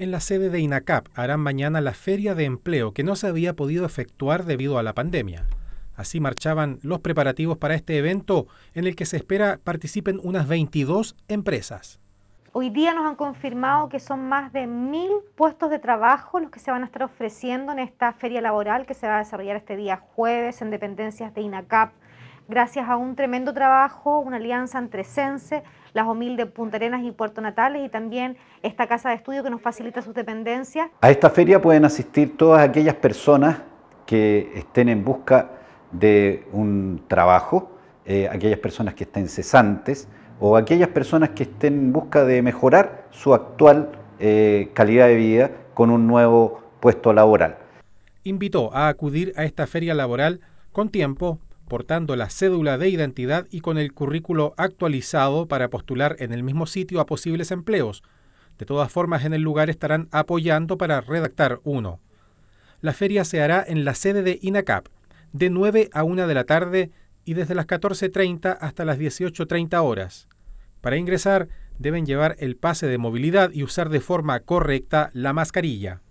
En la sede de INACAP harán mañana la feria de empleo que no se había podido efectuar debido a la pandemia. Así marchaban los preparativos para este evento en el que se espera participen unas 22 empresas. Hoy día nos han confirmado que son más de mil puestos de trabajo los que se van a estar ofreciendo en esta feria laboral que se va a desarrollar este día jueves en dependencias de INACAP gracias a un tremendo trabajo, una alianza entre Sense, las OMIL de Punta Arenas y Puerto Natales y también esta casa de estudio que nos facilita sus dependencias. A esta feria pueden asistir todas aquellas personas que estén en busca de un trabajo, eh, aquellas personas que estén cesantes o aquellas personas que estén en busca de mejorar su actual eh, calidad de vida con un nuevo puesto laboral. Invitó a acudir a esta feria laboral con tiempo portando la cédula de identidad y con el currículo actualizado para postular en el mismo sitio a posibles empleos. De todas formas, en el lugar estarán apoyando para redactar uno. La feria se hará en la sede de INACAP, de 9 a 1 de la tarde y desde las 14.30 hasta las 18.30 horas. Para ingresar, deben llevar el pase de movilidad y usar de forma correcta la mascarilla.